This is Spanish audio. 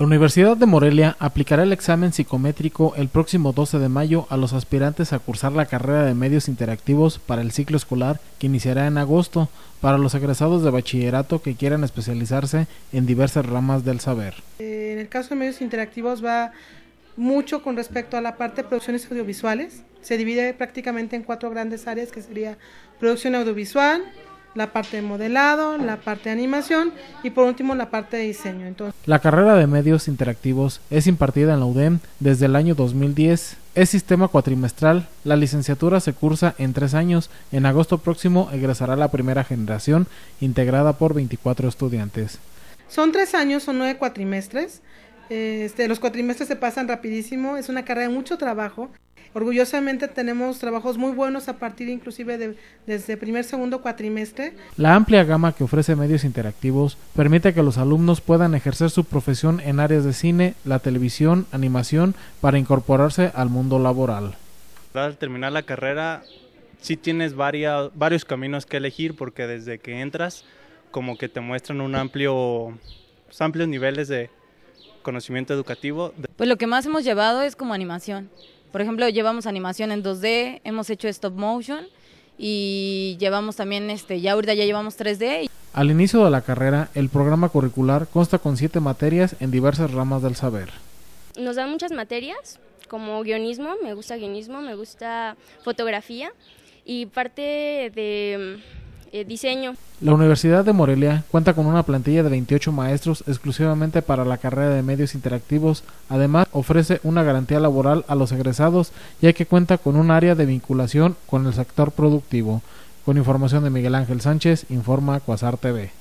La Universidad de Morelia aplicará el examen psicométrico el próximo 12 de mayo a los aspirantes a cursar la carrera de medios interactivos para el ciclo escolar que iniciará en agosto para los egresados de bachillerato que quieran especializarse en diversas ramas del saber. En el caso de medios interactivos va mucho con respecto a la parte de producciones audiovisuales. Se divide prácticamente en cuatro grandes áreas que sería producción audiovisual, la parte de modelado, la parte de animación y por último la parte de diseño. la carrera de medios interactivos es impartida en la UDEM desde el año 2010. Es sistema cuatrimestral. La licenciatura se cursa en tres años. En agosto próximo egresará la primera generación, integrada por 24 estudiantes. Son tres años, o nueve cuatrimestres. Este, los cuatrimestres se pasan rapidísimo. Es una carrera de mucho trabajo. Orgullosamente tenemos trabajos muy buenos a partir inclusive de, desde primer, segundo cuatrimestre. La amplia gama que ofrece medios interactivos permite que los alumnos puedan ejercer su profesión en áreas de cine, la televisión, animación, para incorporarse al mundo laboral. Al terminar la carrera, sí tienes varias, varios caminos que elegir porque desde que entras como que te muestran un amplio, pues, amplios niveles de conocimiento educativo. Pues lo que más hemos llevado es como animación. Por ejemplo, llevamos animación en 2D, hemos hecho stop motion y llevamos también, este, ya ahorita ya llevamos 3D. Al inicio de la carrera, el programa curricular consta con siete materias en diversas ramas del saber. Nos dan muchas materias, como guionismo, me gusta guionismo, me gusta fotografía y parte de eh, diseño. La Universidad de Morelia cuenta con una plantilla de 28 maestros exclusivamente para la carrera de medios interactivos. Además, ofrece una garantía laboral a los egresados, ya que cuenta con un área de vinculación con el sector productivo. Con información de Miguel Ángel Sánchez, informa Cuasar TV.